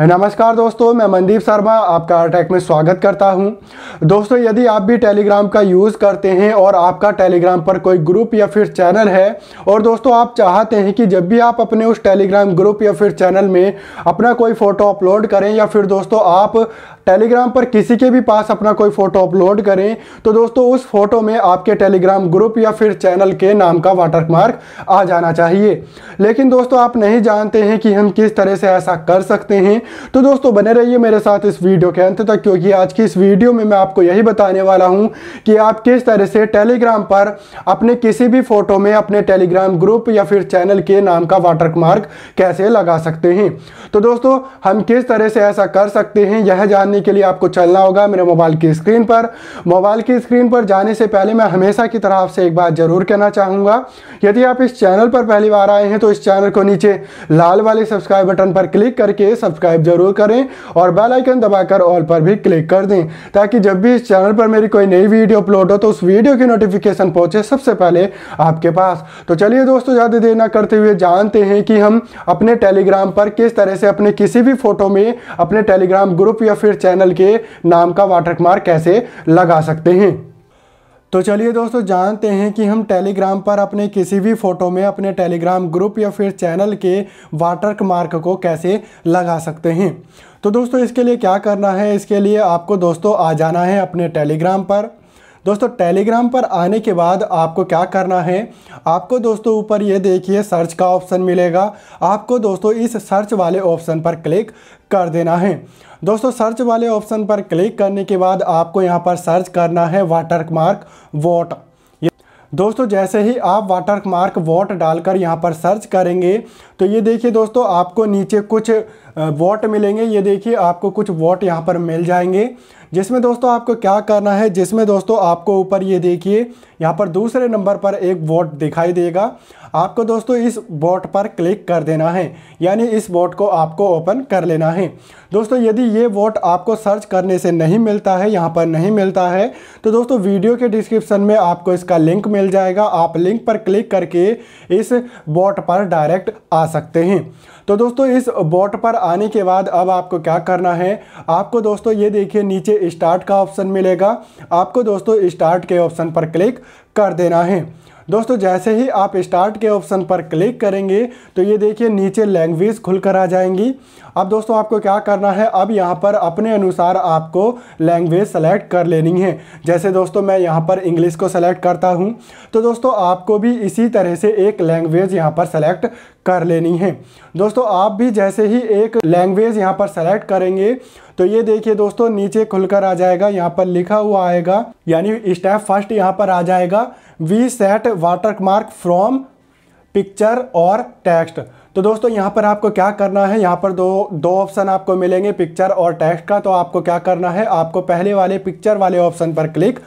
नमस्कार दोस्तों मैं मनदीप शर्मा आपका अटैक में स्वागत करता हूं दोस्तों यदि आप भी टेलीग्राम का यूज़ करते हैं और आपका टेलीग्राम पर कोई ग्रुप या फिर चैनल है और दोस्तों आप चाहते हैं कि जब भी आप अपने उस टेलीग्राम ग्रुप या फिर चैनल में अपना कोई फ़ोटो अपलोड करें या फिर दोस्तों आप टेलीग्राम पर किसी के भी पास अपना कोई फ़ोटो अपलोड करें तो दोस्तों उस फोटो में आपके टेलीग्राम ग्रुप या फिर चैनल के नाम का वाटर मार्क आ जाना चाहिए लेकिन दोस्तों आप नहीं जानते हैं कि हम किस तरह से ऐसा कर सकते हैं तो दोस्तों बने रहिए मेरे साथ इस वीडियो के अंत तक क्योंकि आज की इस वीडियो में मैं आपको यही बताने वाला हूँ कि आप किस तरह से टेलीग्राम पर अपने किसी भी फोटो में अपने टेलीग्राम ग्रुप या फिर चैनल के नाम का वाटर मार्क कैसे लगा सकते हैं तो दोस्तों हम किस तरह से ऐसा कर सकते हैं यह जानने के लिए आपको चलना होगा मेरे मोबाइल की स्क्रीन पर मोबाइल की स्क्रीन पर जाने से पहले मैं हमेशा की तरह आपसे एक बात ज़रूर कहना चाहूंगा यदि आप इस चैनल पर पहली बार आए हैं तो इस चैनल को नीचे लाल वाले सब्सक्राइब बटन पर क्लिक करके सब्सक्राइब सब्सक्राइब जरूर करें और बेल आइकन दबाकर ऑल पर भी क्लिक कर दें ताकि जब भी इस चैनल पर मेरी कोई नई वीडियो अपलोड हो तो उस वीडियो की नोटिफिकेशन पहुंचे सबसे पहले आपके पास तो चलिए दोस्तों ज़्यादा देर ना करते हुए जानते हैं कि हम अपने टेलीग्राम पर किस तरह से अपने किसी भी फोटो में अपने टेलीग्राम ग्रुप या फिर चैनल के नाम का वाटरमार्क कैसे लगा सकते हैं तो चलिए दोस्तों जानते हैं कि हम टेलीग्राम पर अपने किसी भी फ़ोटो में अपने टेलीग्राम ग्रुप या फिर चैनल के वाटर मार्क को कैसे लगा सकते हैं तो दोस्तों इसके लिए क्या करना है इसके लिए आपको दोस्तों आ जाना है अपने टेलीग्राम पर दोस्तों टेलीग्राम पर आने के बाद आपको क्या करना है आपको दोस्तों ऊपर ये देखिए सर्च का ऑप्शन मिलेगा आपको दोस्तों इस सर्च वाले ऑप्शन पर क्लिक कर देना है दोस्तों सर्च वाले ऑप्शन पर क्लिक करने के बाद आपको यहाँ पर सर्च करना है वाटर मार्क वोट दोस्तों जैसे ही आप वाटर मार्क वोट डालकर यहाँ पर सर्च करेंगे तो ये देखिए दोस्तों आपको नीचे कुछ वॉट मिलेंगे ये देखिए आपको कुछ वॉट यहाँ पर मिल जाएंगे जिसमें दोस्तों आपको क्या करना है जिसमें दोस्तों आपको ऊपर ये देखिए यहाँ पर दूसरे नंबर पर एक वोट दिखाई देगा आपको दोस्तों इस वोट पर क्लिक कर देना है यानी इस वोट को आपको ओपन कर लेना है दोस्तों यदि ये वोट आपको सर्च करने से नहीं मिलता है यहाँ पर नहीं मिलता है तो दोस्तों वीडियो के डिस्क्रिप्शन में आपको इसका लिंक मिल जाएगा आप लिंक पर क्लिक करके इस वोट पर डायरेक्ट आ आ सकते हैं तो दोस्तों इस बॉट पर आने के बाद अब आपको क्या करना है आपको दोस्तों ये देखिए नीचे स्टार्ट का ऑप्शन मिलेगा आपको दोस्तों स्टार्ट के ऑप्शन पर क्लिक कर देना है दोस्तों जैसे ही आप स्टार्ट के ऑप्शन पर क्लिक करेंगे तो ये देखिए नीचे लैंग्वेज खुलकर आ जाएंगी अब दोस्तों आपको क्या करना है अब यहाँ पर अपने अनुसार आपको लैंग्वेज सेलेक्ट कर लेनी है जैसे दोस्तों मैं यहाँ पर इंग्लिश को सेलेक्ट करता हूँ तो दोस्तों आपको भी इसी तरह से एक लैंग्वेज यहाँ पर सेलेक्ट कर लेनी है दोस्तों आप भी जैसे ही एक लैंग्वेज यहाँ पर सेलेक्ट करेंगे तो ये देखिए दोस्तों नीचे खुलकर आ जाएगा यहाँ पर लिखा हुआ आएगा यानी स्टेप फर्स्ट यहाँ पर आ जाएगा we set watermark from picture और टेक्स्ट तो दोस्तों यहाँ पर आपको क्या करना है यहाँ पर दो दो ऑप्शन आपको मिलेंगे पिक्चर और टेक्स्ट का तो आपको क्या करना है आपको पहले वाले पिक्चर वाले ऑप्शन पर क्लिक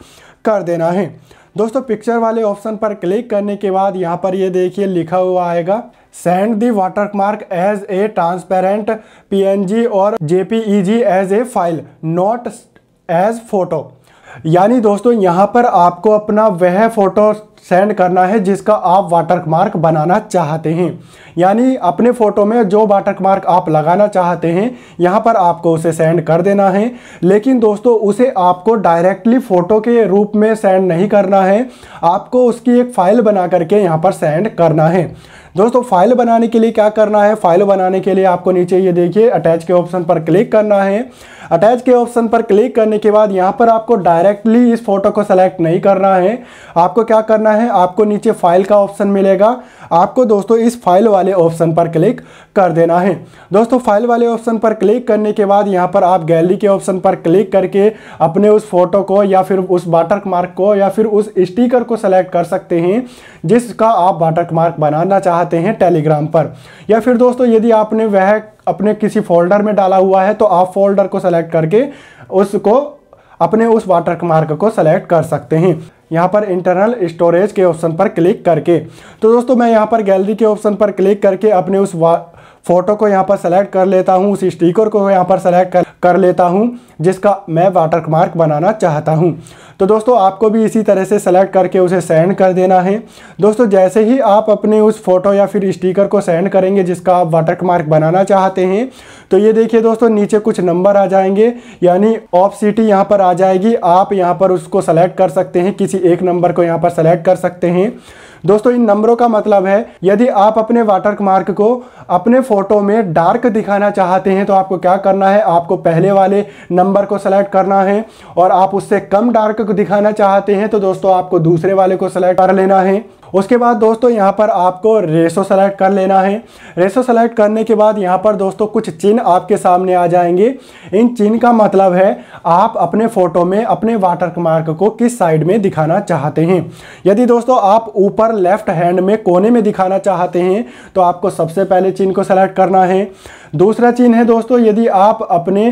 कर देना है दोस्तों पिक्चर वाले ऑप्शन पर क्लिक करने के बाद यहाँ पर ये देखिए लिखा हुआ आएगा send the watermark as a transparent G और G as a file not as photo यानी दोस्तों यहाँ पर आपको अपना वह फ़ोटो सेंड करना है जिसका आप वाटर मार्क बनाना चाहते हैं यानी अपने फ़ोटो में जो वाटर मार्क आप लगाना चाहते हैं यहाँ पर आपको उसे सेंड कर देना है लेकिन दोस्तों उसे आपको डायरेक्टली फ़ोटो के रूप में सेंड नहीं करना है आपको उसकी एक फ़ाइल बना करके यहाँ पर सेंड करना है दोस्तों फाइल बनाने के लिए क्या करना है फाइल बनाने के लिए आपको नीचे ये देखिए अटैच के ऑप्शन पर क्लिक करना है अटैच के ऑप्शन पर क्लिक करने के बाद यहाँ पर आपको डायरेक्टली इस फोटो को सेलेक्ट नहीं करना है आपको क्या करना है आपको नीचे फाइल का ऑप्शन मिलेगा आपको दोस्तों इस फाइल वाले ऑप्शन पर क्लिक कर देना है दोस्तों फाइल वाले ऑप्शन पर क्लिक करने के बाद यहाँ पर आप गैलरी के ऑप्शन पर क्लिक करके अपने उस फोटो को या फिर उस वाटर मार्क को या फिर उस स्टीकर को सेलेक्ट कर सकते हैं जिसका आप वाटर मार्क बनाना चाहते हैं टेलीग्राम पर या फिर दोस्तों यदि आपने वह अपने किसी फोल्डर में डाला हुआ है तो आप फोल्डर को सेलेक्ट करके उसको अपने उस वाटर मार्क को सेलेक्ट कर सकते हैं यहाँ पर इंटरनल स्टोरेज के ऑप्शन पर क्लिक करके तो दोस्तों मैं यहाँ पर गैलरी के ऑप्शन पर क्लिक करके अपने उस फ़ोटो को यहाँ पर सेलेक्ट कर लेता हूँ उस स्टिकर को यहाँ पर सेलेक्ट कर, कर लेता हूँ जिसका मैं वाटर मार्क बनाना चाहता हूँ तो दोस्तों आपको भी इसी तरह से सेलेक्ट करके उसे सेंड कर देना है दोस्तों जैसे ही आप अपने उस फोटो या फिर स्टिकर को सेंड करेंगे जिसका आप वाटर मार्क बनाना चाहते हैं तो ये देखिए दोस्तों नीचे कुछ नंबर आ जाएंगे यानी ऑफ सिटी यहाँ पर आ जाएगी आप यहाँ पर उसको सेलेक्ट कर सकते हैं किसी एक नंबर को यहाँ पर सेलेक्ट कर सकते हैं दोस्तों इन नंबरों का मतलब है यदि आप अपने वाटर मार्क को अपने फोटो में डार्क दिखाना चाहते हैं तो आपको क्या करना है आपको पहले वाले नंबर को सेलेक्ट करना है और आप उससे कम डार्क दिखाना चाहते हैं तो दोस्तों आपको दूसरे वाले को सेलेक्ट कर लेना है उसके बाद दोस्तों यहाँ पर आपको रेसो सेलेक्ट कर लेना है रेसो सेलेक्ट करने के बाद यहाँ पर दोस्तों कुछ चिन्ह आपके सामने आ जाएंगे इन चिन्ह का मतलब है आप अपने फ़ोटो में अपने वाटर मार्क को किस साइड में दिखाना चाहते हैं यदि दोस्तों आप ऊपर लेफ्ट हैंड में कोने में दिखाना चाहते हैं तो आपको सबसे पहले चिन्ह को सेलेक्ट करना है दूसरा चिन्ह है दोस्तों यदि आप अपने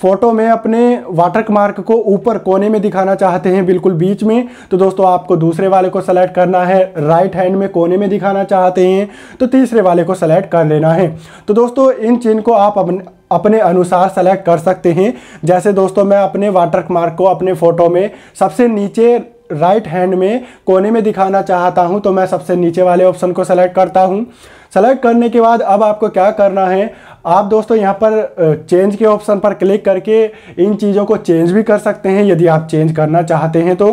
फ़ोटो में अपने वाटर मार्क को ऊपर कोने में दिखाना चाहते हैं बिल्कुल बीच में तो दोस्तों आपको दूसरे वाले को सेलेक्ट करना है राइट हैंड में कोने में दिखाना चाहते हैं तो तीसरे वाले को सेलेक्ट कर लेना है तो दोस्तों इन चिन्ह को आप अपने अपने अनुसार सेलेक्ट कर सकते हैं जैसे दोस्तों मैं अपने वाटर मार्क को अपने फ़ोटो में सबसे नीचे राइट हैंड में कोने में दिखाना चाहता हूं तो मैं सबसे नीचे वाले ऑप्शन को सेलेक्ट करता हूं सेलेक्ट करने के बाद अब आपको क्या करना है आप दोस्तों यहाँ पर चेंज के ऑप्शन पर क्लिक करके इन चीज़ों को चेंज भी कर सकते हैं यदि आप चेंज करना चाहते हैं तो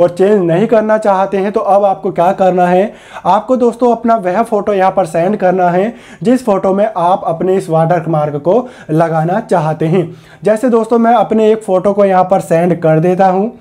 और चेंज नहीं करना चाहते हैं तो अब आपको क्या करना है आपको दोस्तों अपना वह फ़ोटो यहाँ पर सेंड करना है जिस फ़ोटो में आप अपने इस वाटर मार्क को लगाना चाहते हैं जैसे दोस्तों मैं अपने एक फ़ोटो को यहाँ पर सेंड कर देता हूँ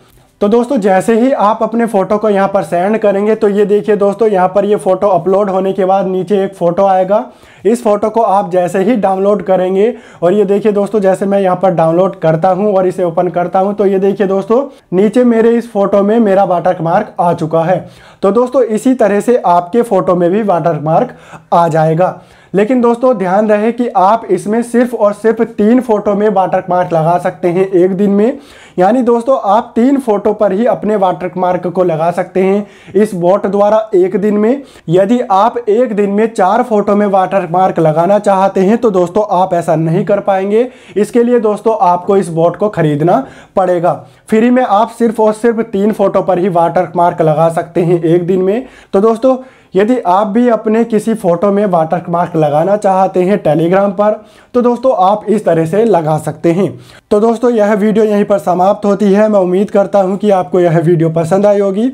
तो दोस्तों जैसे ही आप अपने फ़ोटो को यहाँ पर सेंड करेंगे तो ये देखिए दोस्तों यहाँ पर ये फ़ोटो अपलोड होने के बाद नीचे एक फ़ोटो आएगा इस फ़ोटो को आप जैसे ही डाउनलोड करेंगे और ये देखिए दोस्तों जैसे मैं यहाँ पर डाउनलोड करता हूँ और इसे ओपन करता हूँ तो ये देखिए दोस्तों नीचे मेरे इस फ़ोटो में मेरा वाटर मार्क आ चुका है तो दोस्तों इसी तरह से आपके फ़ोटो में भी वाटर मार्क आ जाएगा लेकिन दोस्तों ध्यान रहे कि आप इसमें सिर्फ और सिर्फ तीन फोटो में वाटर मार्क लगा सकते हैं एक दिन में यानी दोस्तों आप तीन फोटो पर ही अपने वाटर मार्क को लगा सकते हैं इस बोट द्वारा एक दिन में यदि आप एक दिन में चार फोटो में वाटर मार्क लगाना चाहते हैं तो दोस्तों आप ऐसा नहीं कर पाएंगे इसके लिए दोस्तों आपको इस बोट को खरीदना पड़ेगा फ्री में आप सिर्फ और सिर्फ तीन फोटो पर ही वाटर मार्क लगा सकते हैं एक दिन में तो दोस्तों यदि आप भी अपने किसी फ़ोटो में वाटर मार्क लगाना चाहते हैं टेलीग्राम पर तो दोस्तों आप इस तरह से लगा सकते हैं तो दोस्तों यह वीडियो यहीं पर समाप्त होती है मैं उम्मीद करता हूं कि आपको यह वीडियो पसंद आई होगी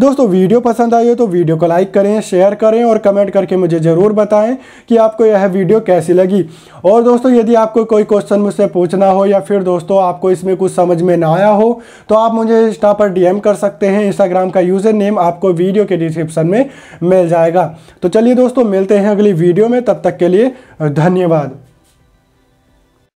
दोस्तों वीडियो पसंद आई हो तो वीडियो को लाइक करें शेयर करें और कमेंट करके मुझे ज़रूर बताएं कि आपको यह वीडियो कैसी लगी और दोस्तों यदि आपको कोई क्वेश्चन मुझसे पूछना हो या फिर दोस्तों आपको इसमें कुछ समझ में ना आया हो तो आप मुझे इंस्टा पर डी कर सकते हैं इंस्टाग्राम का यूज़र नेम आपको वीडियो के डिस्क्रिप्शन में मिल जाएगा तो चलिए दोस्तों मिलते हैं अगली वीडियो में तब तक के लिए धन्यवाद